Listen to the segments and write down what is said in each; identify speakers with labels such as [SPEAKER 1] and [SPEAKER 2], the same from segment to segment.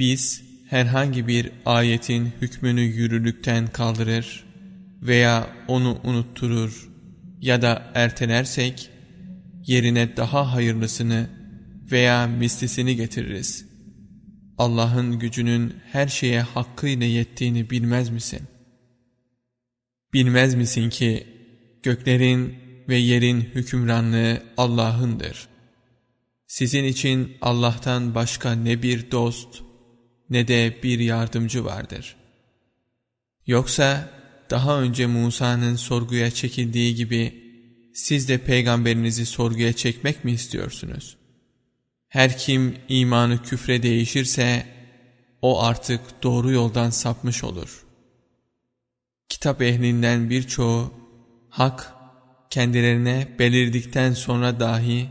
[SPEAKER 1] Biz herhangi bir ayetin hükmünü yürürlükten kaldırır veya onu unutturur ya da ertelersek yerine daha hayırlısını veya mislisini getiririz. Allah'ın gücünün her şeye hakkıyla yettiğini bilmez misin? Bilmez misin ki göklerin ve yerin hükümranlığı Allah'ındır. Sizin için Allah'tan başka ne bir dost ne de bir yardımcı vardır. Yoksa daha önce Musa'nın sorguya çekildiği gibi siz de peygamberinizi sorguya çekmek mi istiyorsunuz? Her kim imanı küfre değişirse o artık doğru yoldan sapmış olur. Kitap ehlinden birçoğu hak kendilerine belirdikten sonra dahi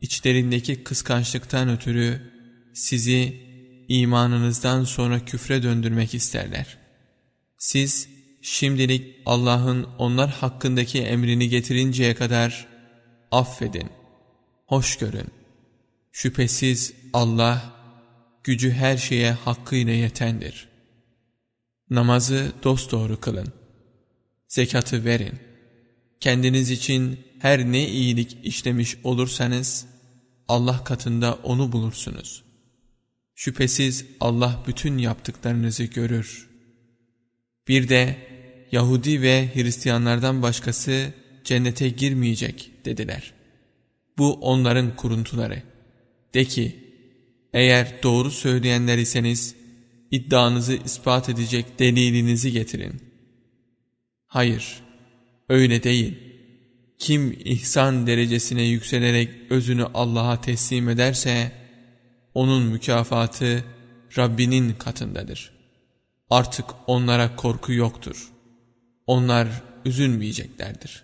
[SPEAKER 1] içlerindeki kıskançlıktan ötürü sizi imanınızdan sonra küfre döndürmek isterler. Siz şimdilik Allah'ın onlar hakkındaki emrini getirinceye kadar affedin, hoş görün. Şüphesiz Allah gücü her şeye hakkıyla yetendir. Namazı dosdoğru kılın. Zekatı verin. Kendiniz için her ne iyilik işlemiş olursanız Allah katında onu bulursunuz.'' Şüphesiz Allah bütün yaptıklarınızı görür. Bir de Yahudi ve Hristiyanlardan başkası cennete girmeyecek dediler. Bu onların kuruntuları. De ki, eğer doğru söyleyenler iseniz iddianızı ispat edecek delilinizi getirin. Hayır, öyle değil. Kim ihsan derecesine yükselerek özünü Allah'a teslim ederse, onun mükafatı Rabbinin katındadır. Artık onlara korku yoktur. Onlar üzülmeyeceklerdir.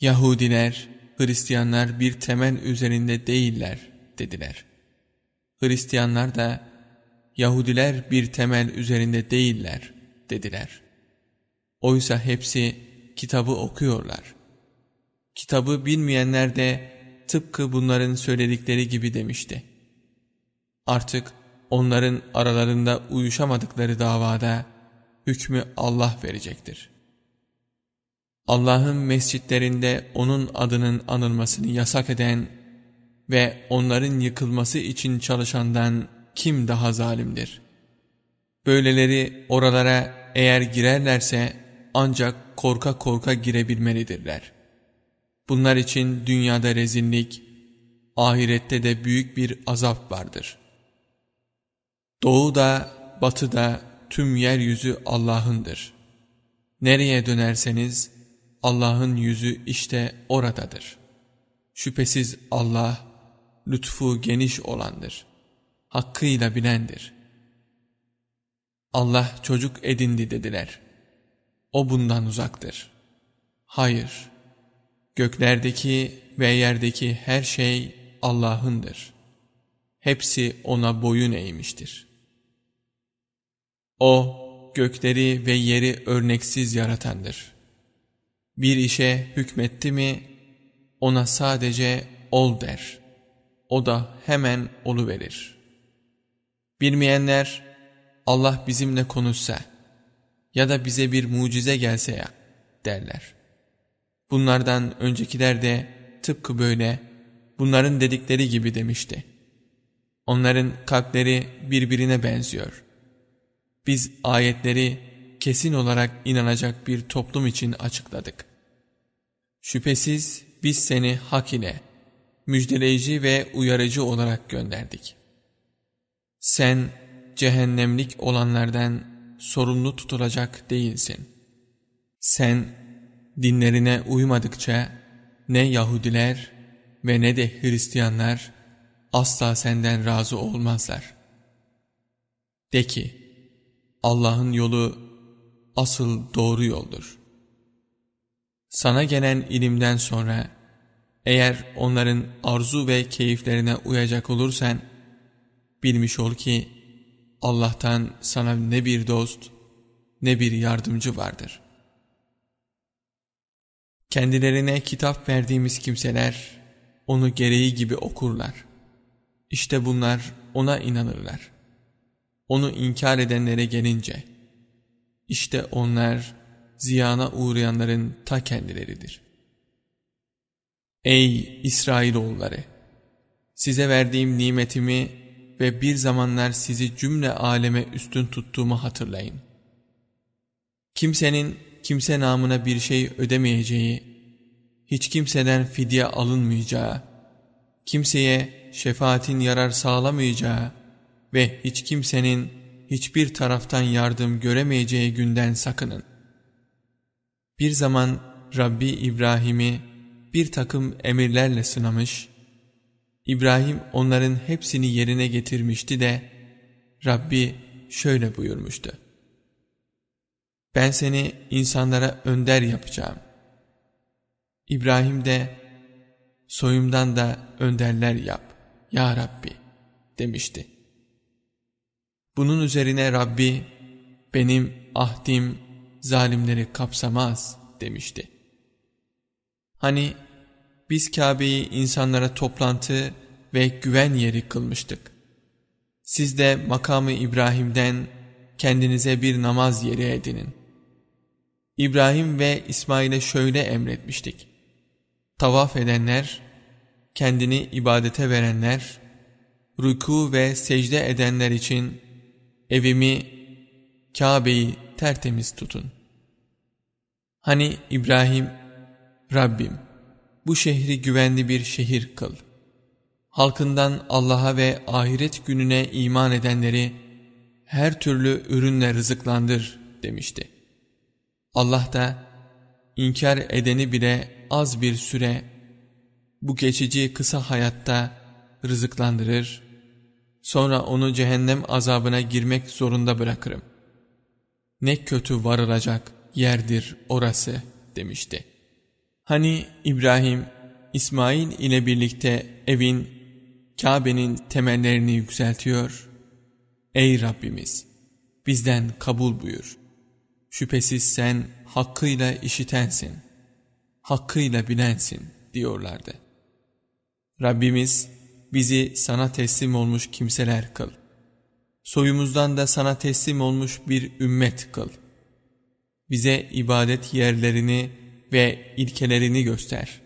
[SPEAKER 1] Yahudiler, Hristiyanlar bir temel üzerinde değiller dediler. Hristiyanlar da Yahudiler bir temel üzerinde değiller dediler. Oysa hepsi kitabı okuyorlar. Kitabı bilmeyenler de tıpkı bunların söyledikleri gibi demişti. Artık onların aralarında uyuşamadıkları davada hükmü Allah verecektir. Allah'ın mescitlerinde onun adının anılmasını yasak eden ve onların yıkılması için çalışandan kim daha zalimdir? Böyleleri oralara eğer girerlerse ancak korka korka girebilmelidirler.'' Bunlar için dünyada rezillik, ahirette de büyük bir azap vardır. Doğu da, batı da, tüm yeryüzü Allah'ındır. Nereye dönerseniz, Allah'ın yüzü işte oradadır. Şüphesiz Allah, lütfu geniş olandır. Hakkıyla bilendir. Allah çocuk edindi dediler. O bundan uzaktır. Hayır, Göklerdeki ve yerdeki her şey Allah'ındır. Hepsi O'na boyun eğmiştir. O, gökleri ve yeri örneksiz yaratandır. Bir işe hükmetti mi, O'na sadece ol der. O da hemen verir. Bilmeyenler, Allah bizimle konuşsa ya da bize bir mucize gelse ya derler.'' Bunlardan öncekiler de tıpkı böyle, bunların dedikleri gibi demişti. Onların kalpleri birbirine benziyor. Biz ayetleri kesin olarak inanacak bir toplum için açıkladık. Şüphesiz biz seni hak ile, müjdeleyici ve uyarıcı olarak gönderdik. Sen cehennemlik olanlardan sorumlu tutulacak değilsin. Sen dinlerine uymadıkça ne Yahudiler ve ne de Hristiyanlar asla senden razı olmazlar. De ki, Allah'ın yolu asıl doğru yoldur. Sana gelen ilimden sonra, eğer onların arzu ve keyiflerine uyacak olursan, bilmiş ol ki Allah'tan sana ne bir dost ne bir yardımcı vardır.'' Kendilerine kitap verdiğimiz kimseler onu gereği gibi okurlar. İşte bunlar ona inanırlar. Onu inkar edenlere gelince, işte onlar ziyana uğrayanların ta kendileridir. Ey İsrailoğulları! Size verdiğim nimetimi ve bir zamanlar sizi cümle aleme üstün tuttuğumu hatırlayın. Kimsenin kimse namına bir şey ödemeyeceği, hiç kimseden fidye alınmayacağı, kimseye şefaatin yarar sağlamayacağı ve hiç kimsenin hiçbir taraftan yardım göremeyeceği günden sakının. Bir zaman Rabbi İbrahim'i bir takım emirlerle sınamış, İbrahim onların hepsini yerine getirmişti de Rabbi şöyle buyurmuştu. Ben seni insanlara önder yapacağım. İbrahim de soyumdan da önderler yap ya Rabbi demişti. Bunun üzerine Rabbi benim ahdim zalimleri kapsamaz demişti. Hani biz Kabe'yi insanlara toplantı ve güven yeri kılmıştık. Siz de makamı İbrahim'den kendinize bir namaz yeri edinin. İbrahim ve İsmail'e şöyle emretmiştik. Tavaf edenler, kendini ibadete verenler, ruku ve secde edenler için evimi, Kabe'yi tertemiz tutun. Hani İbrahim, Rabbim bu şehri güvenli bir şehir kıl. Halkından Allah'a ve ahiret gününe iman edenleri her türlü ürünle rızıklandır demişti.'' Allah da inkar edeni bile az bir süre bu geçici kısa hayatta rızıklandırır, sonra onu cehennem azabına girmek zorunda bırakırım. Ne kötü varılacak yerdir orası demişti. Hani İbrahim, İsmail ile birlikte evin, Kabe'nin temellerini yükseltiyor. Ey Rabbimiz! Bizden kabul buyur şüphesiz sen hakkıyla işitensin, hakkıyla bilensin diyorlardı. Rabbimiz bizi sana teslim olmuş kimseler kıl. Soyumuzdan da sana teslim olmuş bir ümmet kıl. Bize ibadet yerlerini ve ilkelerini göster.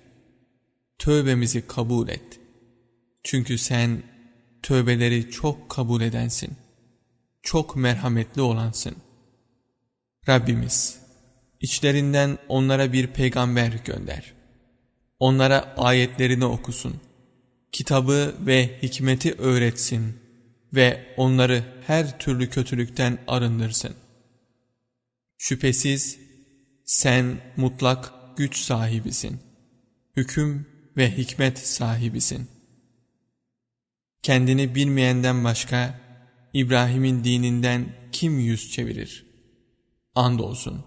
[SPEAKER 1] Tövbemizi kabul et. Çünkü sen tövbeleri çok kabul edensin. Çok merhametli olansın.'' Rabbimiz, içlerinden onlara bir peygamber gönder. Onlara ayetlerini okusun. Kitabı ve hikmeti öğretsin ve onları her türlü kötülükten arındırsın. Şüphesiz sen mutlak güç sahibisin. Hüküm ve hikmet sahibisin. Kendini bilmeyenden başka İbrahim'in dininden kim yüz çevirir? Andolsun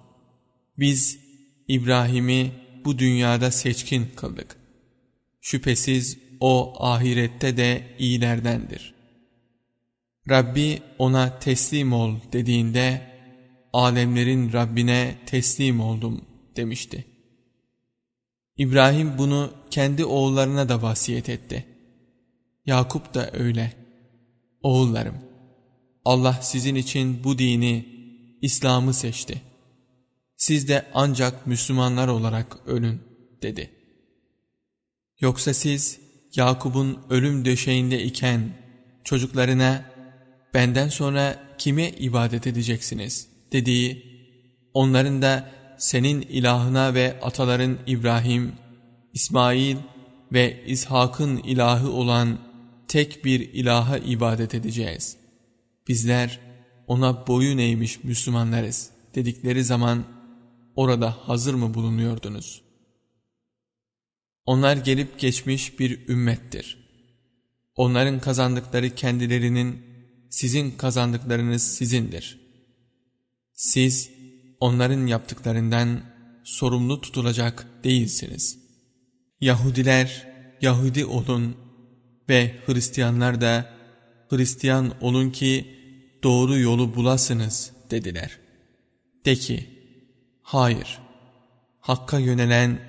[SPEAKER 1] biz İbrahim'i bu dünyada seçkin kıldık. Şüphesiz o ahirette de iyilerdendir. Rabbi ona teslim ol dediğinde alemlerin Rabbine teslim oldum demişti. İbrahim bunu kendi oğullarına da vasiyet etti. Yakup da öyle. Oğullarım, Allah sizin için bu dini İslam'ı seçti. Siz de ancak Müslümanlar olarak ölün dedi. Yoksa siz Yakup'un ölüm döşeğinde iken çocuklarına benden sonra kime ibadet edeceksiniz dediği onların da senin ilahına ve ataların İbrahim, İsmail ve İshak'ın ilahı olan tek bir ilaha ibadet edeceğiz. Bizler ona boyun eğmiş Müslümanlarız dedikleri zaman orada hazır mı bulunuyordunuz? Onlar gelip geçmiş bir ümmettir. Onların kazandıkları kendilerinin, sizin kazandıklarınız sizindir. Siz onların yaptıklarından sorumlu tutulacak değilsiniz. Yahudiler Yahudi olun ve Hristiyanlar da Hristiyan olun ki doğru yolu bulasınız dediler. De ki, hayır, Hakk'a yönelen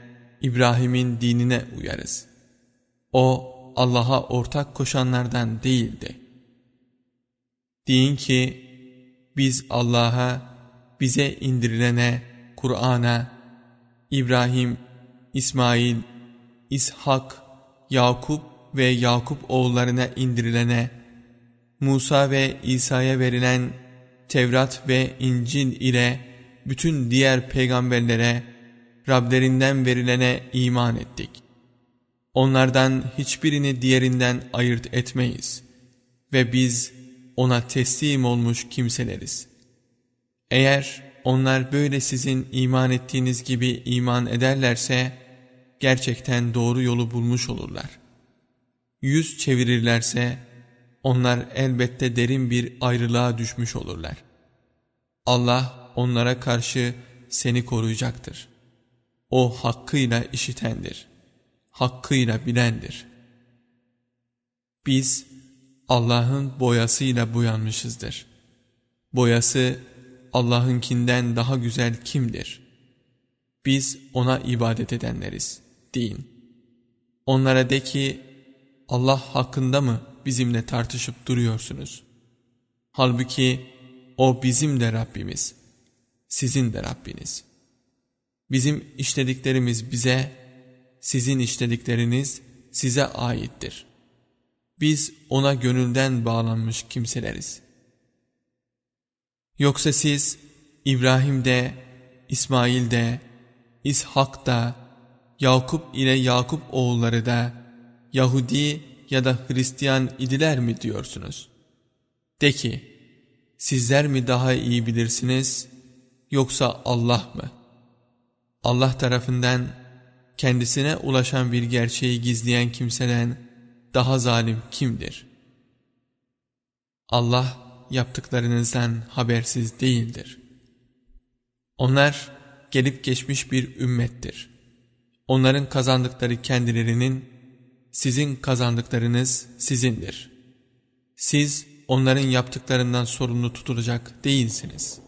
[SPEAKER 1] İbrahim'in dinine uyarız. O Allah'a ortak koşanlardan değildi. Deyin ki, biz Allah'a, bize indirilene, Kur'an'a, İbrahim, İsmail, İshak, Yakup ve Yakup oğullarına indirilene, Musa ve İsa'ya verilen Tevrat ve İncil ile bütün diğer peygamberlere Rablerinden verilene iman ettik. Onlardan hiçbirini diğerinden ayırt etmeyiz ve biz ona teslim olmuş kimseleriz. Eğer onlar böyle sizin iman ettiğiniz gibi iman ederlerse gerçekten doğru yolu bulmuş olurlar. Yüz çevirirlerse onlar elbette derin bir ayrılığa düşmüş olurlar. Allah onlara karşı seni koruyacaktır. O hakkıyla işitendir. Hakkıyla bilendir. Biz Allah'ın boyasıyla boyanmışızdır. Boyası Allah'ınkinden daha güzel kimdir? Biz ona ibadet edenleriz deyin. Onlara de ki Allah hakkında mı bizimle tartışıp duruyorsunuz. Halbuki o bizim de Rabbimiz, sizin de Rabbiniz. Bizim işlediklerimiz bize, sizin işledikleriniz size aittir. Biz ona gönülden bağlanmış kimseleriz. Yoksa siz İbrahim de, İsmail de, İshak da, Yakup ile Yakup oğulları da, Yahudi ya da Hristiyan idiler mi diyorsunuz? De ki, sizler mi daha iyi bilirsiniz yoksa Allah mı? Allah tarafından kendisine ulaşan bir gerçeği gizleyen kimseden daha zalim kimdir? Allah yaptıklarınızdan habersiz değildir. Onlar gelip geçmiş bir ümmettir. Onların kazandıkları kendilerinin sizin kazandıklarınız sizindir. Siz onların yaptıklarından sorumlu tutulacak değilsiniz.''